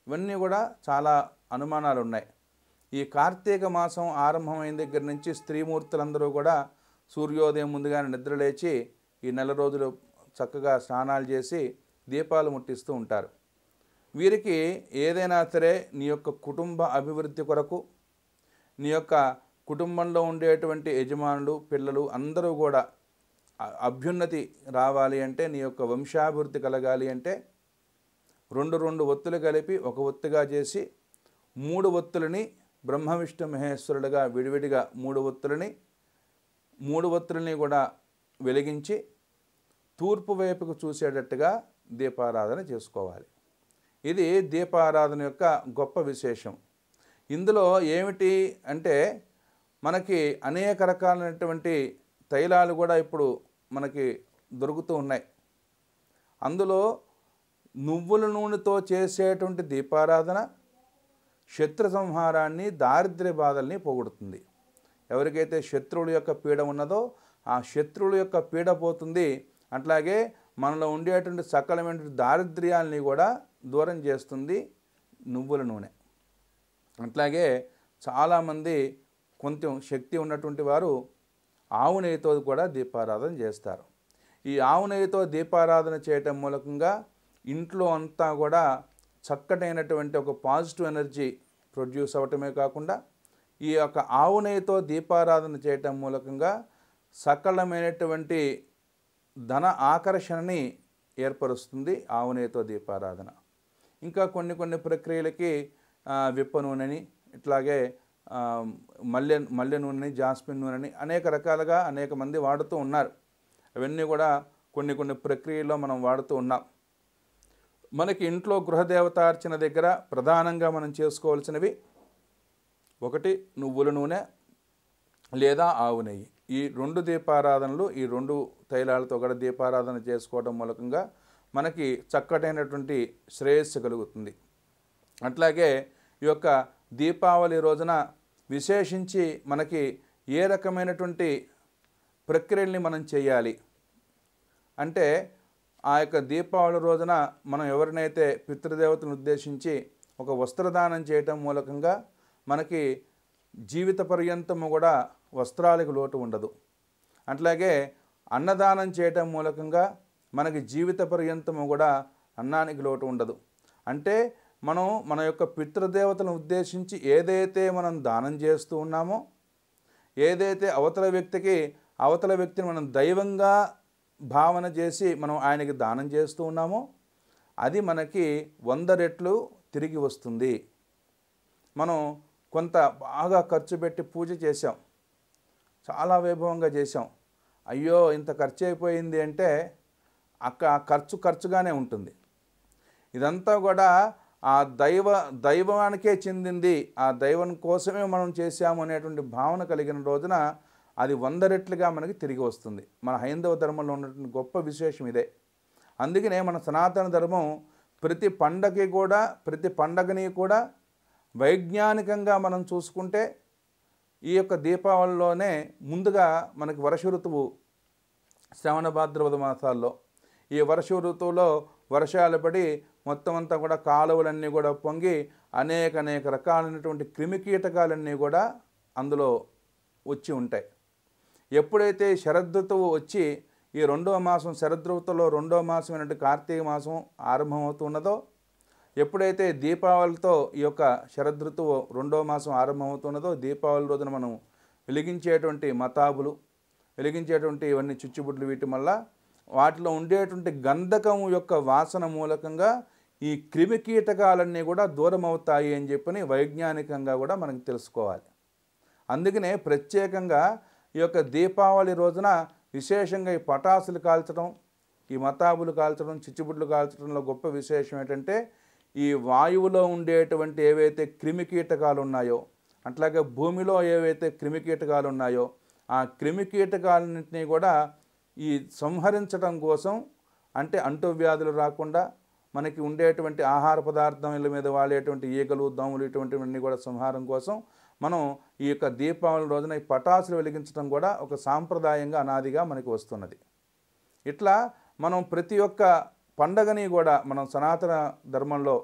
ఇవన్నీ కూడా చాలా అనుమానాలు ఉన్నాయి ఈ కార్తీక మాసం ఆరంభమైన దగ్గర నుంచి స్త్రీమూర్తులందరూ కూడా సూర్యోదయం ముందుగానే నిద్రలేచి ఈ నెల రోజులు చక్కగా స్నానాలు చేసి దీపాలు ముట్టిస్తూ ఉంటారు వీరికి ఏదైనా సరే నీ యొక్క కుటుంబ అభివృద్ధి కొరకు నీ యొక్క కుటుంబంలో ఉండేటువంటి యజమానులు పిల్లలు అందరూ కూడా అభ్యున్నతి రావాలి అంటే నీ యొక్క వంశాభివృద్ధి కలగాలి అంటే రెండు రెండు ఒత్తులు కలిపి ఒక ఒత్తుగా చేసి మూడు ఒత్తులని బ్రహ్మ విష్ణు మహేశ్వరుడుగా విడివిడిగా మూడు ఒత్తులని మూడు ఒత్తులని కూడా వెలిగించి తూర్పు వైపుకు చూసేటట్టుగా దీపారాధన చేసుకోవాలి ఇది దీపారాధన యొక్క గొప్ప విశేషం ఇందులో ఏమిటి అంటే మనకి అనేక రకాలైనటువంటి తైలాలు కూడా ఇప్పుడు మనకి దొరుకుతూ ఉన్నాయి అందులో నువ్వుల నూనెతో చేసేటువంటి దీపారాధన శత్రు సంహారాన్ని దారిద్ర్య బాధల్ని పోగొడుతుంది ఎవరికైతే శత్రువుల యొక్క పీడ ఉన్నదో ఆ శత్రువుల యొక్క పీడ పోతుంది అట్లాగే మనలో ఉండేటువంటి సకలమైనటువంటి దారిద్ర్యాల్ని కూడా దూరం చేస్తుంది నువ్వుల నూనె అట్లాగే చాలామంది కొంచెం శక్తి ఉన్నటువంటి వారు ఆవు నెయ్యితో కూడా దీపారాధన చేస్తారు ఈ ఆవు నెయ్యితో దీపారాధన చేయటం మూలకంగా ఇంట్లో అంతా కూడా చక్కటైనటువంటి ఒక పాజిటివ్ ఎనర్జీ ప్రొడ్యూస్ అవ్వటమే కాకుండా ఈ యొక్క ఆవు నెయ్యితో దీపారాధన చేయటం మూలకంగా సకలమైనటువంటి ధన ఆకర్షణని ఏర్పరుస్తుంది ఆవు నెయ్యితో దీపారాధన ఇంకా కొన్ని కొన్ని ప్రక్రియలకి విప్ప నూనెని ఇట్లాగే మల్లె మల్లె నూనెని జాస్మిన్ నూనెని అనేక రకాలుగా అనేక మంది వాడుతూ ఉన్నారు అవన్నీ కూడా కొన్ని కొన్ని ప్రక్రియల్లో మనం వాడుతూ ఉన్నాం మనకి ఇంట్లో గృహదేవతార్చన దగ్గర ప్రధానంగా మనం చేసుకోవాల్సినవి ఒకటి నువ్వుల నూనె లేదా ఆవు నెయ్యి ఈ రెండు దీపారాధనలు ఈ రెండు తైలాలతో కూడా దీపారాధన చేసుకోవడం మూలకంగా మనకి చక్కటైనటువంటి శ్రేయస్సు కలుగుతుంది అట్లాగే ఈ యొక్క దీపావళి రోజున విశేషించి మనకి ఏ రకమైనటువంటి ప్రక్రియల్ని మనం చేయాలి అంటే ఆ యొక్క దీపావళి రోజున మనం ఎవరినైతే పితృదేవతను ఉద్దేశించి ఒక వస్త్రదానం చేయటం మూలకంగా మనకి జీవిత పర్యంతము కూడా వస్త్రాలకు లోటు ఉండదు అట్లాగే అన్నదానం చేయటం మూలకంగా మనకి జీవిత పర్యంతము కూడా అన్నానికి లోటు ఉండదు అంటే మనం మన యొక్క పితృదేవతను ఉద్దేశించి ఏదైతే మనం దానం చేస్తూ ఉన్నామో ఏదైతే అవతల వ్యక్తికి అవతల వ్యక్తిని మనం దైవంగా భావన చేసి మనం ఆయనకి దానం చేస్తూ ఉన్నామో అది మనకి వంద రెట్లు తిరిగి వస్తుంది మనం కొంత బాగా ఖర్చు పెట్టి పూజ చేసాం చాలా వైభవంగా చేసాం అయ్యో ఇంత ఖర్చు అయిపోయింది అంటే అక్క ఖర్చు ఖర్చుగానే ఉంటుంది ఇదంతా కూడా ఆ దైవ దైవానికే చెందింది ఆ దైవం కోసమే మనం చేశాము అనేటువంటి భావన కలిగిన రోజున అది వంద రెట్లుగా మనకి తిరిగి వస్తుంది మన హైందవ ధర్మంలో ఉన్నటువంటి గొప్ప విశేషం ఇదే అందుకనే మన సనాతన ధర్మం ప్రతి పండగకి కూడా ప్రతి పండగని కూడా వైజ్ఞానికంగా మనం చూసుకుంటే ఈ యొక్క దీపావళిలోనే ముందుగా మనకి వర్ష ఋతువు శ్రవణ భాద్రపద మాసాల్లో ఈ వర్ష ఋతువులో వర్షాలు పడి మొత్తం అంతా కూడా కాలువలన్నీ కూడా పొంగి అనేక అనేక రకాలైనటువంటి క్రిమికీటకాలన్నీ కూడా అందులో వచ్చి ఉంటాయి ఎప్పుడైతే శరదృతువు వచ్చి ఈ రెండో మాసం శరదృతువులో రెండో మాసం అయినట్టు కార్తీక మాసం ఆరంభమవుతున్నదో ఎప్పుడైతే దీపావళితో ఈ యొక్క శరదృతువు రెండో మాసం ఆరంభమవుతున్నదో దీపావళి రోజున మనం వెలిగించేటువంటి మతాబులు వెలిగించేటువంటి ఇవన్నీ చుచ్చుబుడ్లు వీటి వల్ల వాటిలో ఉండేటువంటి గంధకం యొక్క వాసన మూలకంగా ఈ క్రిమి కీటకాలన్నీ కూడా దూరం అవుతాయి అని చెప్పని వైజ్ఞానికంగా కూడా మనకు తెలుసుకోవాలి అందుకనే ప్రత్యేకంగా ఈ యొక్క దీపావళి రోజున విశేషంగా ఈ పటాసులు కాల్చడం ఈ మతాబులు కాల్చడం చిచ్చుబుడ్లు కాల్చడంలో గొప్ప విశేషం ఏంటంటే ఈ వాయువులో ఉండేటువంటి ఏవైతే క్రిమికీటకాలు ఉన్నాయో అట్లాగే భూమిలో ఏవైతే క్రిమికీటకాలు ఉన్నాయో ఆ క్రిమికీటకాలన్నింటినీ కూడా ఈ సంహరించడం కోసం అంటే అంటువ్యాధులు రాకుండా మనకి ఉండేటువంటి ఆహార పదార్థముల మీద వాడేటువంటి ఈగలు దోమలు ఇటువంటివన్నీ కూడా సంహారం కోసం మనం ఈ యొక్క దీపావళి రోజున ఈ పటాసులు వెలిగించడం కూడా ఒక సాంప్రదాయంగా అనాదిగా మనకి వస్తున్నది ఇట్లా మనం ప్రతి ఒక్క పండగని కూడా మనం సనాతన ధర్మంలో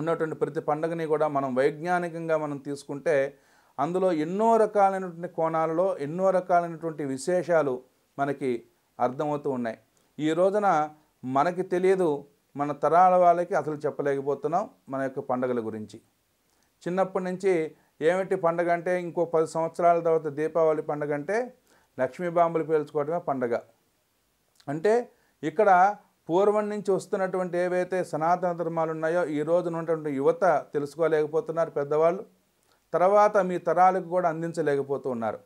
ఉన్నటువంటి ప్రతి పండగని కూడా మనం వైజ్ఞానికంగా మనం తీసుకుంటే అందులో ఎన్నో రకాలైనటువంటి కోణాలలో ఎన్నో రకాలైనటువంటి విశేషాలు మనకి అర్థమవుతూ ఉన్నాయి ఈ రోజున మనకి తెలియదు మన తరాల వాళ్ళకి అసలు చెప్పలేకపోతున్నాం మన యొక్క పండగల గురించి చిన్నప్పటి నుంచి ఏమిటి పండగ అంటే ఇంకో పది సంవత్సరాల తర్వాత దీపావళి పండగ అంటే లక్ష్మీ బాంబులు పేల్చుకోవడమే పండగ అంటే ఇక్కడ పూర్వం నుంచి వస్తున్నటువంటి ఏవైతే సనాతన ధర్మాలు ఉన్నాయో ఈ రోజున ఉన్నటువంటి యువత తెలుసుకోలేకపోతున్నారు పెద్దవాళ్ళు తర్వాత మీ తరాలకు కూడా అందించలేకపోతూ ఉన్నారు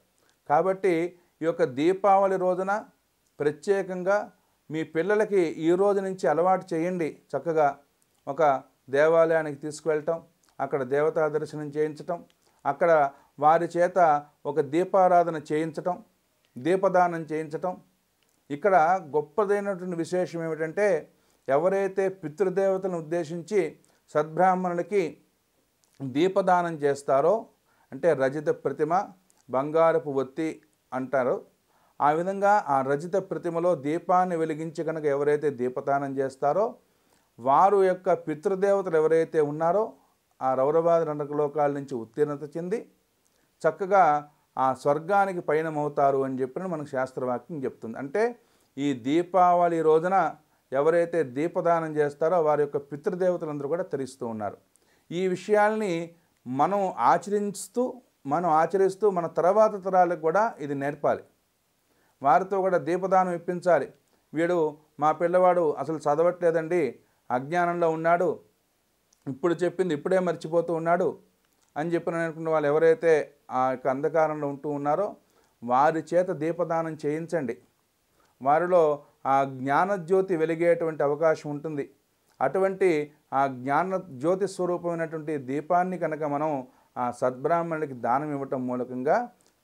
కాబట్టి ఈ యొక్క దీపావళి రోజున ప్రత్యేకంగా మీ పిల్లలకి ఈ రోజు నుంచి అలవాటు చేయండి చక్కగా ఒక దేవాలయానికి తీసుకువెళ్ళటం అక్కడ దేవతా దర్శనం చేయించటం అక్కడ వారి చేత ఒక దీపారాధన చేయించటం దీపదానం చేయించటం ఇక్కడ గొప్పదైనటువంటి విశేషం ఏమిటంటే ఎవరైతే పితృదేవతలను ఉద్దేశించి సద్బ్రాహ్మణులకి దీపదానం చేస్తారో అంటే రజిత ప్రతిమ బంగారపు ఒత్తి అంటారు ఆ విధంగా ఆ రజిత ప్రతిమలో దీపాన్ని వెలిగించి కనుక ఎవరైతే దీపదానం చేస్తారో వారు యొక్క పితృదేవతలు ఎవరైతే ఉన్నారో ఆ రౌరవాది లోకాల నుంచి ఉత్తీర్ణత చెంది చక్కగా ఆ స్వర్గానికి పయనమవుతారు అని చెప్పిన మనకు శాస్త్రవాక్యం చెప్తుంది అంటే ఈ దీపావళి రోజున ఎవరైతే దీపదానం చేస్తారో వారి యొక్క పితృదేవతలందరూ కూడా తెలుస్తూ ఉన్నారు ఈ విషయాల్ని మనం ఆచరిస్తూ మనం ఆచరిస్తూ మన తర్వాత తరాలకు కూడా ఇది నేర్పాలి వారితో కూడా దీపదానం ఇప్పించాలి వీడు మా పిల్లవాడు అసలు చదవట్లేదండి అజ్ఞానంలో ఉన్నాడు ఇప్పుడు చెప్పింది ఇప్పుడే మర్చిపోతూ ఉన్నాడు అని చెప్పిన అనుకున్న వాళ్ళు ఎవరైతే ఆ యొక్క అంధకారంలో ఉంటూ ఉన్నారో వారి చేత దీపదానం చేయించండి వారిలో ఆ జ్ఞానజ్యోతి వెలిగేటువంటి అవకాశం ఉంటుంది అటువంటి ఆ జ్ఞాన జ్యోతి స్వరూపమైనటువంటి దీపాన్ని కనుక మనం ఆ సద్బ్రాహ్మణుడికి దానం ఇవ్వటం మూలకంగా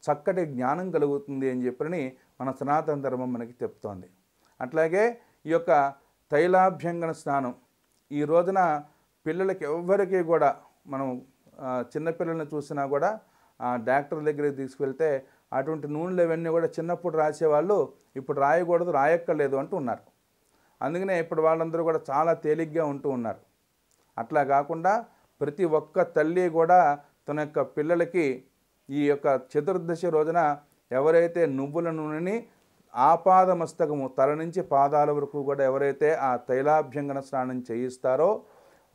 చక్కటి జ్ఞానం కలుగుతుంది అని చెప్పని మన సనాతన ధర్మం మనకి చెప్తోంది అట్లాగే ఈ యొక్క తైలాభ్యంగన స్నానం ఈ రోజున పిల్లలకి ఎవ్వరికీ కూడా మనం చిన్నపిల్లల్ని చూసినా కూడా డాక్టర్ దగ్గరికి తీసుకువెళ్తే అటువంటి నూనెలు ఇవన్నీ కూడా చిన్నప్పుడు రాసేవాళ్ళు ఇప్పుడు రాయకూడదు రాయక్కర్లేదు అంటూ ఉన్నారు అందుకనే ఇప్పుడు వాళ్ళందరూ కూడా చాలా తేలిగ్గా ఉంటూ ఉన్నారు అట్లా కాకుండా ప్రతి ఒక్క తల్లి కూడా తన యొక్క పిల్లలకి ఈ యొక్క చతుర్దశి రోజున ఎవరైతే నువ్వుల నూనెని ఆపాద మస్తకము తల నుంచి పాదాల వరకు కూడా ఎవరైతే ఆ తైలాభ్యంగన స్నానం చేయిస్తారో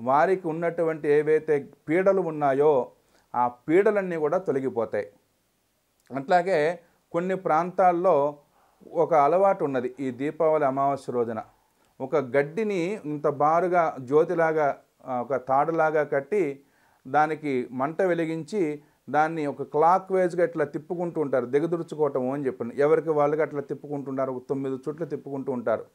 వారికి ఉన్నటువంటి ఏవైతే పీడలు ఉన్నాయో ఆ పీడలన్నీ కూడా తొలగిపోతాయి అట్లాగే కొన్ని ప్రాంతాల్లో ఒక అలవాటు ఉన్నది ఈ దీపావళి అమావాస్య రోజున ఒక గడ్డిని ఇంత బారుగా జ్యోతిలాగా ఒక తాడులాగా కట్టి దానికి మంట వెలిగించి దాన్ని ఒక క్లాక్ వైజ్గా ఇట్లా తిప్పుకుంటూ ఉంటారు దిగదుర్చుకోవటం అని చెప్పండి ఎవరికి వాళ్ళుగా అట్లా తిప్పుకుంటుంటారు ఒక తొమ్మిది చుట్లు తిప్పుకుంటూ ఉంటారు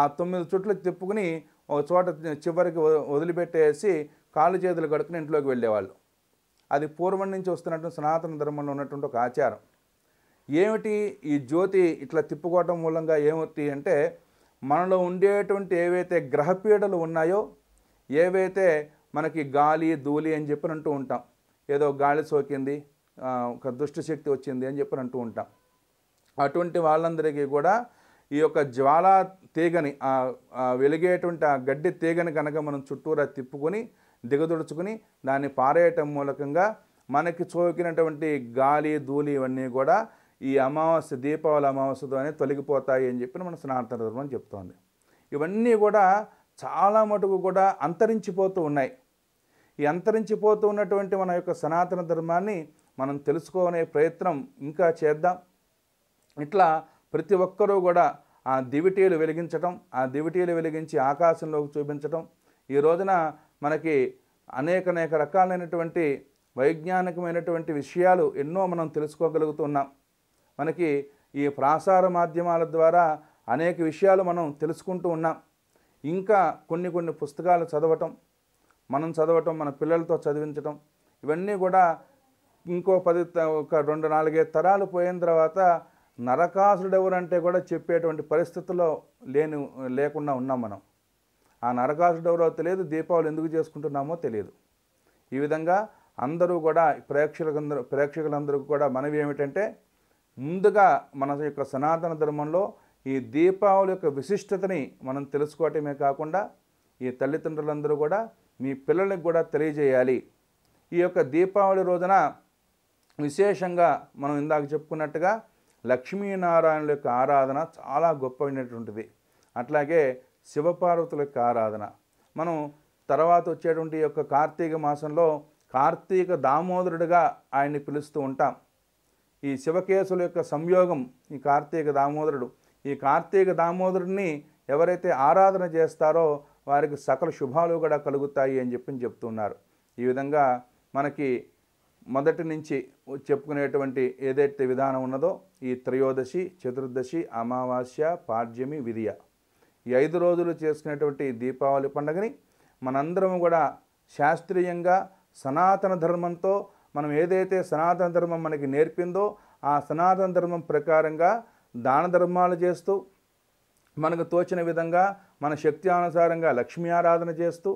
ఆ తొమ్మిది చుట్లు తిప్పుకుని ఒక చోట చివరికి వదిలిపెట్టేసి కాళ్ళు చేతులు కడుక్కుని ఇంట్లోకి వెళ్ళేవాళ్ళు అది పూర్వం నుంచి వస్తున్నట్టు సనాతన ధర్మంలో ఉన్నటువంటి ఒక ఆచారం ఏమిటి ఈ జ్యోతి ఇట్లా తిప్పుకోవటం మూలంగా ఏమవుతాయి అంటే మనలో ఉండేటువంటి ఏవైతే గ్రహపీడలు ఉన్నాయో ఏవైతే మనకి గాలి ధూళి అని చెప్పి అంటూ ఉంటాం ఏదో గాలి సోకింది ఒక దుష్టశక్తి వచ్చింది అని చెప్పి అంటూ ఉంటాం అటువంటి వాళ్ళందరికీ కూడా ఈ యొక్క జ్వాలా తీగని వెలిగేటువంటి ఆ గడ్డి తీగని కనుక మనం చుట్టూరా తిప్పుకొని దిగదుడుచుకుని దాన్ని పారేయటం మూలకంగా మనకి చోకినటువంటి గాలి ధూళి ఇవన్నీ కూడా ఈ అమావాస్య దీపావళి అమావాస్యతోనే తొలగిపోతాయి అని చెప్పి మన సనాతన ధర్మం చెప్తోంది ఇవన్నీ కూడా చాలా మటుకు కూడా అంతరించిపోతూ ఉన్నాయి ఈ అంతరించిపోతూ ఉన్నటువంటి మన యొక్క సనాతన ధర్మాన్ని మనం తెలుసుకోనే ప్రయత్నం ఇంకా చేద్దాం ఇట్లా ప్రతి ఒక్కరూ కూడా ఆ దివిటీలు వెలిగించటం ఆ దివిటీలు వెలిగించి ఆకాశంలోకి చూపించటం ఈ రోజున మనకి అనేక అనేక రకాలైనటువంటి వైజ్ఞానికమైనటువంటి విషయాలు ఎన్నో మనం తెలుసుకోగలుగుతున్నాం మనకి ఈ ప్రాసార మాధ్యమాల ద్వారా అనేక విషయాలు మనం తెలుసుకుంటూ ఉన్నాం ఇంకా కొన్ని కొన్ని పుస్తకాలు చదవటం మనం చదవటం మన పిల్లలతో చదివించటం ఇవన్నీ కూడా ఇంకో పది ఒక రెండు నాలుగైదు తరాలు పోయిన తర్వాత నరకాసురుడు ఎవరంటే కూడా చెప్పేటువంటి పరిస్థితుల్లో లేని లేకుండా ఉన్నాం మనం ఆ నరకాసురుడు ఎవరో తెలియదు దీపావళి ఎందుకు చేసుకుంటున్నామో తెలియదు ఈ విధంగా అందరూ కూడా ప్రేక్షకులందరూ ప్రేక్షకులందరూ కూడా మనవి ఏమిటంటే ముందుగా మన యొక్క సనాతన ధర్మంలో ఈ దీపావళి యొక్క విశిష్టతని మనం తెలుసుకోవటమే కాకుండా ఈ తల్లిదండ్రులందరూ కూడా మీ పిల్లలకు కూడా తెలియజేయాలి ఈ యొక్క దీపావళి రోజున విశేషంగా మనం ఇందాక చెప్పుకున్నట్టుగా లక్ష్మీనారాయణుల యొక్క ఆరాధన చాలా గొప్పమైనటువంటిది అట్లాగే శివపార్వతుల యొక్క ఆరాధన మనం తర్వాత వచ్చేటువంటి యొక్క కార్తీక మాసంలో కార్తీక దామోదరుడిగా ఆయన్ని పిలుస్తూ ఉంటాం ఈ శివకేశుల యొక్క సంయోగం ఈ కార్తీక దామోదరుడు ఈ కార్తీక దామోదరుడిని ఎవరైతే ఆరాధన చేస్తారో వారికి సకల శుభాలు కూడా కలుగుతాయి అని చెప్పి చెప్తున్నారు ఈ విధంగా మనకి మొదటి నుంచి చెప్పుకునేటువంటి ఏదైతే విధానం ఉన్నదో ఈ త్రయోదశి చతుర్దశి అమావాస్య పాడ్యమి విరియ ఈ ఐదు రోజులు చేసుకునేటువంటి దీపావళి పండుగని మనందరం కూడా శాస్త్రీయంగా సనాతన ధర్మంతో మనం ఏదైతే సనాతన ధర్మం మనకి నేర్పిందో ఆ సనాతన ధర్మం ప్రకారంగా దాన ధర్మాలు చేస్తూ మనకు తోచిన విధంగా మన శక్తి అనుసారంగా లక్ష్మీ ఆరాధన చేస్తూ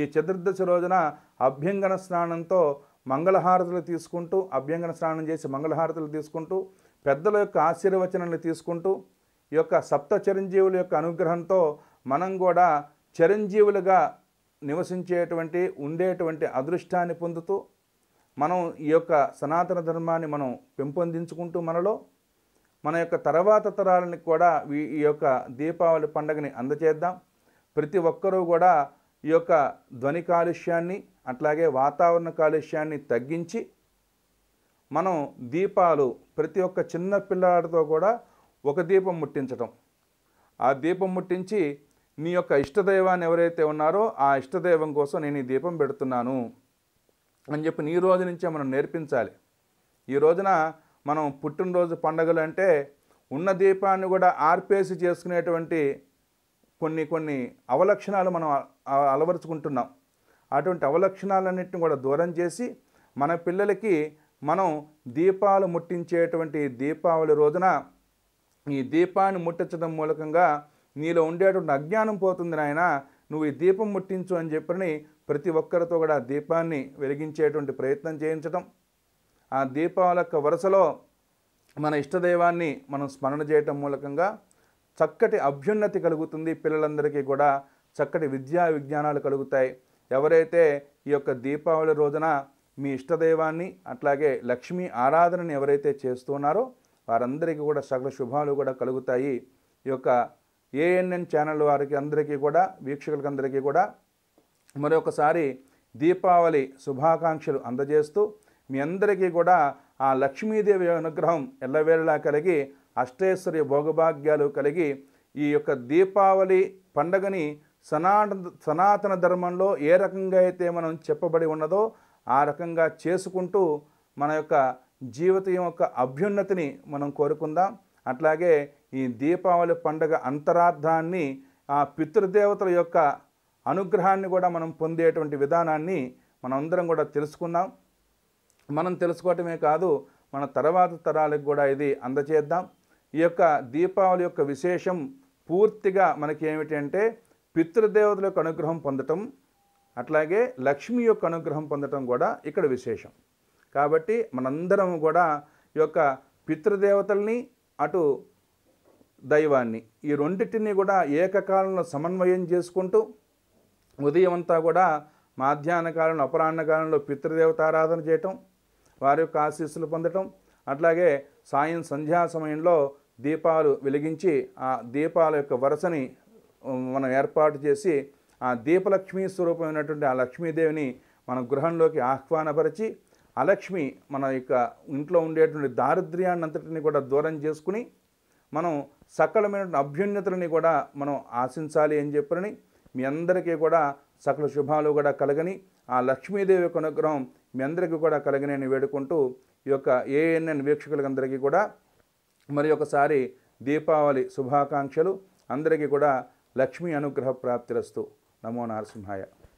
ఈ చతుర్దశి రోజున అభ్యంగన స్నానంతో మంగళహారతులు తీసుకుంటూ అభ్యంగన స్నానం చేసి మంగళహారతులు తీసుకుంటూ పెద్దల యొక్క ఆశీర్వచనాలు తీసుకుంటూ ఈ యొక్క సప్త చిరంజీవుల యొక్క అనుగ్రహంతో మనం కూడా చిరంజీవులుగా నివసించేటువంటి ఉండేటువంటి అదృష్టాన్ని పొందుతూ మనం ఈ యొక్క సనాతన ధర్మాన్ని మనం పెంపొందించుకుంటూ మనలో మన యొక్క తర్వాత తరాలని కూడా ఈ యొక్క దీపావళి పండుగని అందచేద్దాం ప్రతి ఒక్కరూ కూడా ఈ యొక్క ధ్వని కాలుష్యాన్ని అట్లాగే వాతావరణ కాలుష్యాన్ని తగ్గించి మనం దీపాలు ప్రతి ఒక్క చిన్న పిల్లాడితో కూడా ఒక దీపం ముట్టించటం ఆ దీపం ముట్టించి నీ యొక్క ఇష్టదైవాన్ని ఎవరైతే ఉన్నారో ఆ ఇష్టదైవం కోసం నేను ఈ దీపం పెడుతున్నాను అని చెప్పి నీ రోజు నుంచే మనం నేర్పించాలి ఈ రోజున మనం పుట్టినరోజు పండుగలు అంటే ఉన్న దీపాన్ని కూడా ఆర్పేసి చేసుకునేటువంటి కొన్ని కొన్ని అవలక్షణాలు మనం అలవరుచుకుంటున్నాం అటువంటి అవలక్షణాలన్నింటిని కూడా దూరం చేసి మన పిల్లలకి మనం దీపాలు ముట్టించేటువంటి దీపావళి రోజున ఈ దీపాన్ని ముట్టించడం మూలకంగా నీలో ఉండేటువంటి అజ్ఞానం పోతుంది నాయన నువ్వు ఈ దీపం ముట్టించు అని చెప్పని ప్రతి ఒక్కరితో కూడా దీపాన్ని వెలిగించేటువంటి ప్రయత్నం చేయించడం ఆ దీపాల యొక్క వరుసలో మన ఇష్టదైవాన్ని మనం స్మరణ చేయటం మూలకంగా చక్కటి అభ్యున్నతి కలుగుతుంది పిల్లలందరికీ కూడా చక్కటి విద్యా విజ్ఞానాలు కలుగుతాయి ఎవరైతే ఈ యొక్క దీపావళి రోజున మీ ఇష్టదైవాన్ని అట్లాగే లక్ష్మీ ఆరాధనని ఎవరైతే చేస్తున్నారో వారందరికీ కూడా సకల శుభాలు కూడా కలుగుతాయి ఈ యొక్క ఏఎన్ఎన్ ఛానల్ వారికి అందరికీ కూడా వీక్షకులకందరికీ కూడా మరొకసారి దీపావళి శుభాకాంక్షలు అందజేస్తూ మీ అందరికీ కూడా ఆ లక్ష్మీదేవి అనుగ్రహం ఎల్లవేళలా కలిగి అష్టేశ్వరి భోగభాగ్యాలు కలిగి ఈ యొక్క దీపావళి పండగని సనాతన సనాతన ధర్మంలో ఏ రకంగా అయితే మనం చెప్పబడి ఉన్నదో ఆ రకంగా చేసుకుంటూ మన యొక్క జీవితం యొక్క అభ్యున్నతిని మనం కోరుకుందాం అట్లాగే ఈ దీపావళి పండుగ అంతరార్థాన్ని ఆ పితృదేవతల యొక్క అనుగ్రహాన్ని కూడా మనం పొందేటువంటి విధానాన్ని మనందరం కూడా తెలుసుకుందాం మనం తెలుసుకోవటమే కాదు మన తర్వాత తరాలకు కూడా ఇది అందచేద్దాం ఈ యొక్క దీపావళి యొక్క విశేషం పూర్తిగా మనకి ఏమిటంటే పితృదేవతల యొక్క అనుగ్రహం పొందటం అట్లాగే లక్ష్మి యొక్క అనుగ్రహం పొందటం కూడా ఇక్కడ విశేషం కాబట్టి మనందరం కూడా ఈ యొక్క పితృదేవతల్ని అటు దైవాన్ని ఈ రెండింటిని కూడా ఏకకాలంలో సమన్వయం చేసుకుంటూ ఉదయం అంతా కూడా మాధ్యాహ్న కాలంలో అపరాహ్న కాలంలో పితృదేవత ఆరాధన చేయటం వారి యొక్క ఆశీస్సులు పొందటం అట్లాగే సాయం సంధ్యా సమయంలో దీపాలు వెలిగించి ఆ దీపాల యొక్క వరుసని మనం ఏర్పాటు చేసి ఆ దీపలక్ష్మీ స్వరూపమైనటువంటి ఆ లక్ష్మీదేవిని మన గృహంలోకి ఆహ్వానపరిచి అలక్ష్మి మన యొక్క ఇంట్లో ఉండేటువంటి దారిద్ర్యాన్ని అంతటిని కూడా దూరం చేసుకుని మనం సకలమైనటువంటి అభ్యున్నతులని కూడా మనం ఆశించాలి అని చెప్పని మీ అందరికీ కూడా సకల శుభాలు కూడా కలగని ఆ లక్ష్మీదేవి యొక్క అనుగ్రహం మీ అందరికీ కూడా అని వేడుకుంటూ ఈ యొక్క ఏఎన్ఎన్ వీక్షకులందరికీ కూడా మరి ఒకసారి దీపావళి శుభాకాంక్షలు అందరికీ కూడా లక్ష్మీ అనుగ్రహ ప్రాప్తిరస్తు నమో నరసింహాయ